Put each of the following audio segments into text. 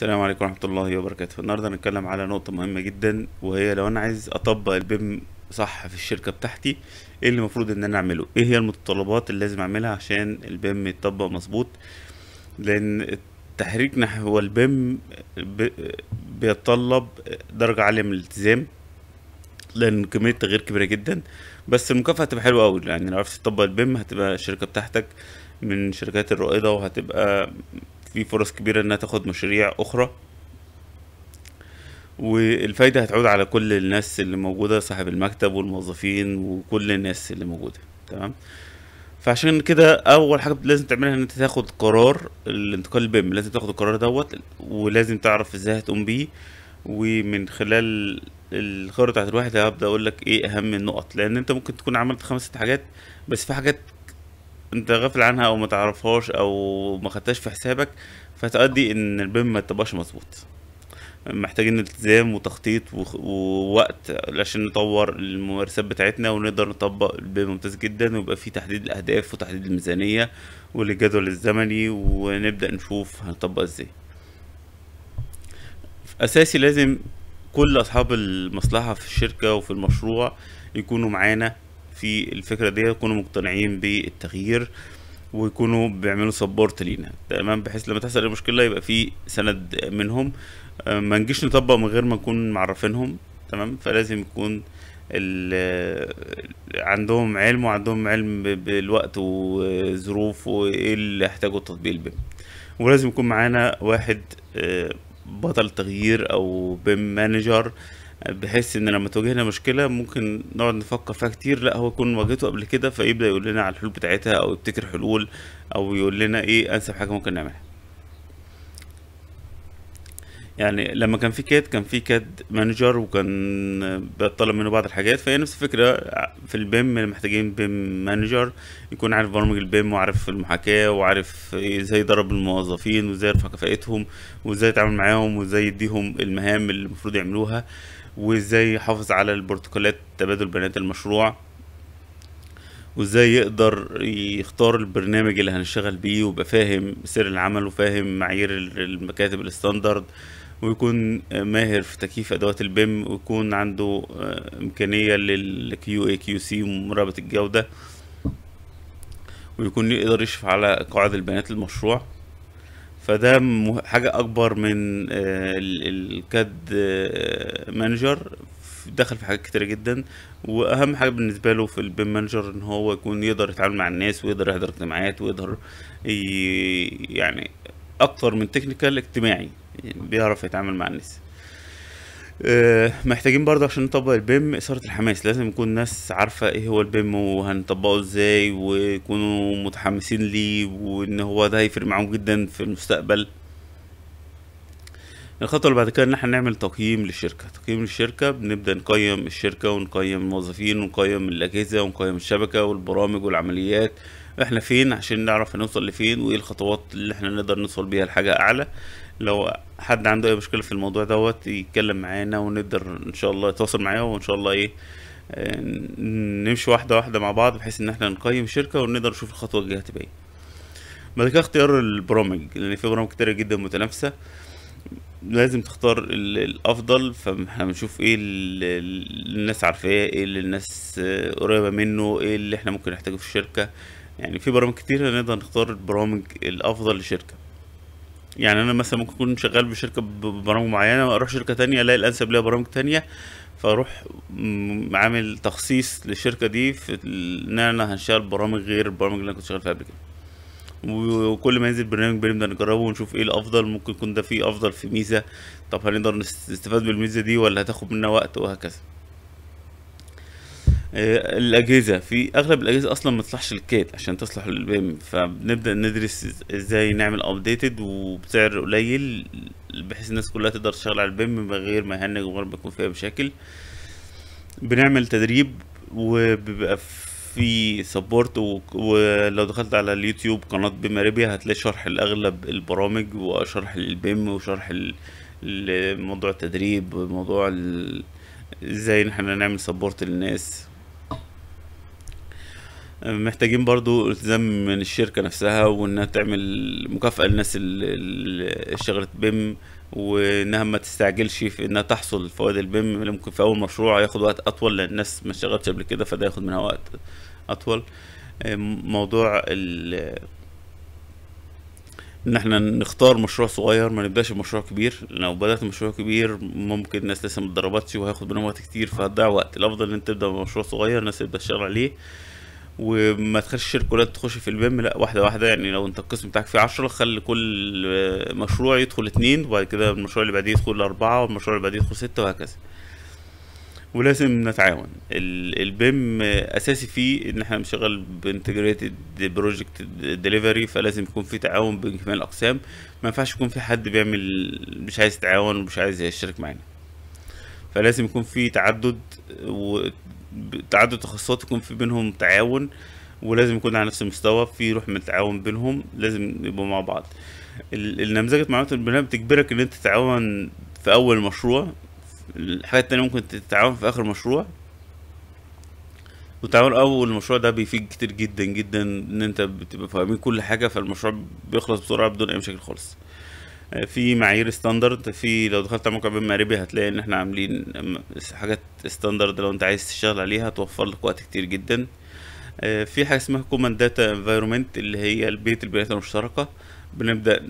السلام عليكم ورحمة الله وبركاته النهاردة هنتكلم على نقطة مهمة جدا وهي لو أنا عايز أطبق البيم صح في الشركة بتاعتي إيه اللي المفروض إن أنا أعمله إيه هي المتطلبات اللي لازم أعملها عشان البيم يتطبق مظبوط لأن التحريك نحو البيم بيتطلب درجة عالية من الالتزام لأن كمية التغيير كبيرة جدا بس المكافأة هتبقى حلوة أوي يعني لو عرفت تطبق البيم هتبقى الشركة بتاعتك من الشركات الرائدة وهتبقى في فرص كبيرة انها تاخد مشاريع اخرى والفايدة هتعود على كل الناس اللي موجودة صاحب المكتب والموظفين وكل الناس اللي موجودة تمام فعشان كده اول حاجة لازم تعملها ان انت تاخد قرار الانتقال البيم لازم تاخد القرار دوت ولازم تعرف ازاي هتقوم بيه ومن خلال الخبرة بتاعت الواحد هبدأ اقول لك ايه اهم النقط لان انت ممكن تكون عملت خمس ست حاجات بس في حاجات انت غافل عنها او ما تعرفهاش او ما خدتهاش في حسابك فتؤدي ان البيم ما تبقاش مظبوط محتاجين التزام وتخطيط ووقت عشان نطور الممارسات بتاعتنا ونقدر نطبق البيم ممتاز جدا ويبقى في تحديد الاهداف وتحديد الميزانيه والجدول الزمني ونبدا نشوف هنطبق ازاي اساسي لازم كل اصحاب المصلحه في الشركه وفي المشروع يكونوا معانا في الفكره دي يكونوا مقتنعين بالتغيير ويكونوا بيعملوا سبورت لينا تمام بحيث لما تحصل المشكله يبقى في سند منهم آه، ما نجيش نطبق من غير ما نكون معرفينهم تمام فلازم يكون آه، عندهم علم وعندهم علم بالوقت والظروف وايه اللي يحتاجوا التطبيق بيه ولازم يكون معانا واحد آه، بطل تغيير او بيم مانجر بحيث ان لما تواجهنا مشكله ممكن نقعد نفكر فيها كتير لا هو يكون واجهته قبل كده فيبدا يقول لنا على الحلول بتاعتها او يبتكر حلول او يقول لنا ايه انسب حاجه ممكن نعملها يعني لما كان في كاد كان في كاد مانجر وكان بيطلب منه بعض الحاجات فهي نفس الفكره في البيم محتاجين بيم مانجر يكون عارف برمج البيم وعارف المحاكاه وعارف ازاي يدرب الموظفين وازاي يرفع كفاءتهم وازاي يتعامل معاهم وازاي يديهم المهام اللي المفروض يعملوها وازاي يحافظ على البروتوكولات تبادل بيانات المشروع وازاي يقدر يختار البرنامج اللي هنشتغل بيه ويبقى فاهم سر العمل وفاهم معايير المكاتب الستاندرد ويكون ماهر في تكييف ادوات البيم ويكون عنده آه، امكانيه للكيو اي كيو سي ومراقبه الجوده ويكون يقدر يشرف على قواعد البيانات المشروع فده حاجة أكبر من آه، الكاد آه، مانجر دخل في حاجات كتيرة جدا وأهم حاجة بالنسبة له في البيم مانجر إن هو يكون يقدر يتعامل مع الناس ويقدر يحضر اجتماعات ويقدر يعني اكتر من تكنيكال اجتماعي يعني بيعرف يتعامل مع الناس آه، محتاجين برضه عشان نطبق البيم إثارة الحماس لازم يكون الناس عارفة ايه هو البيم وهنطبقه ازاي ويكونوا متحمسين ليه وان هو ده هيفرق معاهم جدا في المستقبل الخطوة اللي بعد كده ان احنا نعمل تقييم للشركة تقييم للشركة بنبدأ نقيم الشركة ونقيم الموظفين ونقيم الأجهزة ونقيم الشبكة والبرامج والعمليات احنا فين عشان نعرف هنوصل لفين وايه الخطوات اللي احنا نقدر نوصل بيها لحاجه اعلى لو حد عنده اي مشكله في الموضوع دوت يتكلم معانا ونقدر ان شاء الله يتواصل معاه وان شاء الله ايه نمشي واحده واحده مع بعض بحيث ان احنا نقيم شركه ونقدر نشوف الخطوه الجايه هتبقى ايه بعد كده اختيار البرامج لان في برامج كتيره جدا متنافسه لازم تختار الافضل فاحنا بنشوف ايه اللي الناس عارفاه ايه اللي الناس قريبه منه ايه اللي احنا ممكن نحتاجه في الشركه يعني في برامج كتير نقدر نختار البرامج الافضل لشركه يعني انا مثلا ممكن اكون شغال بشركه ببرامج معينه اروح شركه تانية الاقي الانسب ليها برامج تانية فاروح عامل تخصيص للشركه دي في ان انا هنشغل برامج غير البرامج اللي انا كنت شغال فيها قبل كده وكل ما ينزل برنامج بنبدا نجربه ونشوف ايه الافضل ممكن يكون ده فيه افضل في ميزه طب هنقدر نستفاد بالميزه دي ولا هتاخد منا وقت وهكذا آه، الاجهزه في اغلب الاجهزه اصلا ما تصلحش للكات عشان تصلح للبيم فبنبدا ندرس ازاي نعمل ابديتد وبسعر قليل بحيث الناس كلها تقدر تشتغل على البيم من غير ما يهنج ومن غير ما يكون فيها مشاكل بنعمل تدريب وبيبقى في سبورت ولو دخلت على اليوتيوب قناة اريبيا هتلاقي شرح لأغلب البرامج وشرح للبيم وشرح لموضوع التدريب وموضوع ازاي ان احنا نعمل سبورت للناس محتاجين برضو التزام من الشركة نفسها وانها تعمل مكافأة للناس اللي اشتغلت بيم وانها ما تستعجلش في انها تحصل فوائد البيم ممكن في اول مشروع ياخد وقت اطول لان الناس ما اشتغلتش قبل كده فده ياخد منها وقت اطول موضوع ال ان احنا نختار مشروع صغير ما نبداش بمشروع كبير لو بدات مشروع كبير ممكن الناس لسه ما اتدربتش وهياخد منهم وقت كتير فهتضيع وقت الافضل ان انت تبدا بمشروع صغير الناس تبدا تشتغل عليه وما تخش الكلات تخش في البيم لا واحده واحده يعني لو انت القسم بتاعك فيه 10 خلي كل مشروع يدخل اتنين وبعد كده المشروع اللي بعديه يدخل اربعه والمشروع اللي بعديه يدخل سته وهكذا ولازم نتعاون البيم اساسي فيه ان احنا بنشتغل بانتجريتد بروجكت ديليفري فلازم يكون في تعاون بين جميع الاقسام ما ينفعش يكون في حد بيعمل مش عايز يتعاون ومش عايز يشترك معانا فلازم يكون في تعدد وتعدد تخصصات يكون في بينهم تعاون ولازم يكون على نفس المستوى في روح من التعاون بينهم لازم يبقوا مع بعض النمذجة معلومات البناء بتجبرك ان انت تتعاون في اول مشروع الحاجات التانية ممكن تتعاون في اخر مشروع وتعاون اول المشروع ده بيفيد كتير جدا جدا ان انت بتبقى فاهمين كل حاجة فالمشروع بيخلص بسرعة بدون اي مشاكل خالص في معايير ستاندرد في لو دخلت على موقع بيم مقاربي هتلاقي ان احنا عاملين حاجات ستاندرد لو انت عايز تشتغل عليها توفر لك وقت كتير جدا آه، في حاجه اسمها كومان داتا انفايرمنت اللي هي البيت البيانات المشتركه بنبدا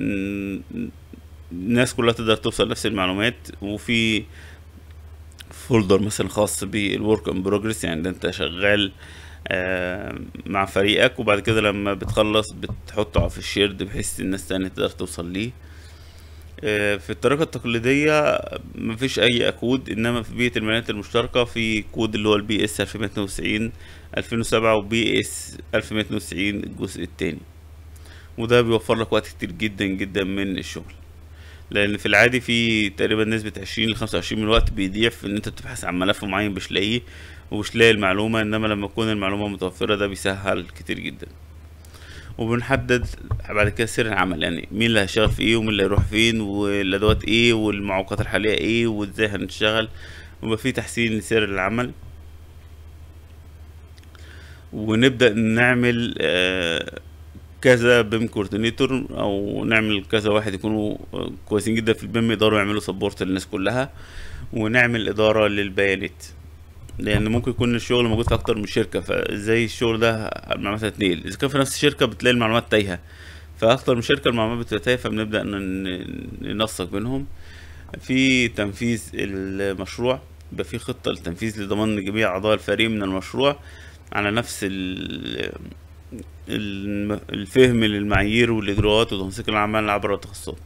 الناس كلها تقدر توصل لنفس المعلومات وفي فولدر مثلا خاص بالورك يعني ان بروجرس يعني ده انت شغال آه، مع فريقك وبعد كده لما بتخلص بتحطه في الشيرد بحيث الناس تانية تقدر توصل ليه آه، في الطريقة التقليدية مفيش أي أكود إنما في بيئة البيانات المشتركة في كود اللي هو البي اس 1192 2007 وبي اس 1192 الجزء التاني وده بيوفر لك وقت كتير جدا جدا من الشغل لأن في العادي في تقريبا نسبة 20 ل 25 من الوقت بيضيع في إن أنت تبحث عن ملف معين مش لاقيه ومش لاقي المعلومة إنما لما تكون المعلومة متوفرة ده بيسهل كتير جدا وبنحدد بعد كده سير العمل يعني مين اللي هيشتغل في ايه ومين اللي هيروح فين والادوات ايه والمعوقات الحاليه ايه وازاي هنشتغل ويبقى في تحسين لسير العمل ونبدا نعمل آه، كذا بيم كوردينيتور او نعمل كذا واحد يكونوا كويسين جدا في البيم يقدروا يعملوا سبورت للناس كلها ونعمل اداره للبيانات لان ممكن يكون الشغل موجود في اكتر من شركه فازاي الشغل ده المعلومات هتنقل اذا كان في نفس الشركه بتلاقي المعلومات تايهه فاكتر من شركه المعلومات بتبقى تايهه فبنبدا ننسق بينهم في تنفيذ المشروع يبقى في خطه للتنفيذ لضمان جميع اعضاء الفريق من المشروع على نفس الفهم للمعايير والاجراءات وتنسيق العمل عبر التخصصات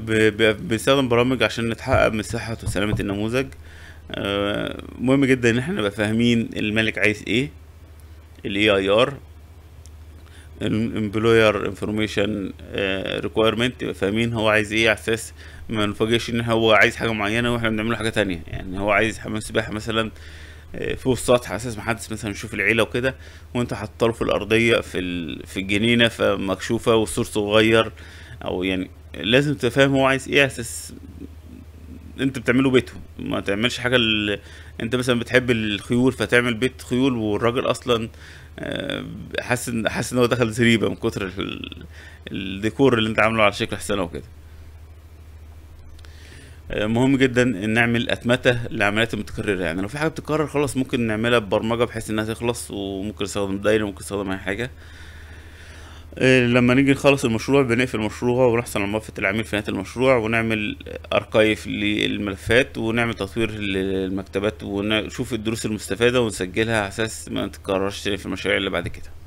بنستخدم برامج عشان نتحقق من صحه وسلامه النموذج آه، مهم جدا ان احنا نبقى فاهمين الملك عايز ايه الاي اي ار الامبلوير انفورميشن ريكويرمنت يبقى فاهمين هو عايز ايه على اساس ما نفاجئش ان هو عايز حاجه معينه واحنا بنعمله حاجه تانية يعني هو عايز حمام سباحه مثلا آه، فوق السطح اساس ما حدش مثلا يشوف العيله وكده وانت حاطه في الارضيه في في الجنينه فمكشوفه والسور صغير او يعني لازم تفهم هو عايز ايه اساس انت بتعمله بيته ما تعملش حاجه ال... انت مثلا بتحب الخيول فتعمل بيت خيول والراجل اصلا آه، حاسس ان حاسس ان هو دخل زريبه من كتر ال... الديكور اللي انت عامله على شكل حسنه وكده آه، مهم جدا ان نعمل اتمته للعمليات المتكرره يعني لو في حاجه بتتكرر خلاص ممكن نعملها ببرمجه بحيث انها تخلص وممكن نستخدم دايره ممكن نستخدم اي حاجه إيه، لما نيجي نخلص المشروع بنقفل المشروع ونحصل على موافقة العميل في نهاية المشروع ونعمل أركايف للملفات ونعمل تطوير للمكتبات ونشوف الدروس المستفادة ونسجلها على أساس ما تتكررش في المشاريع اللي بعد كده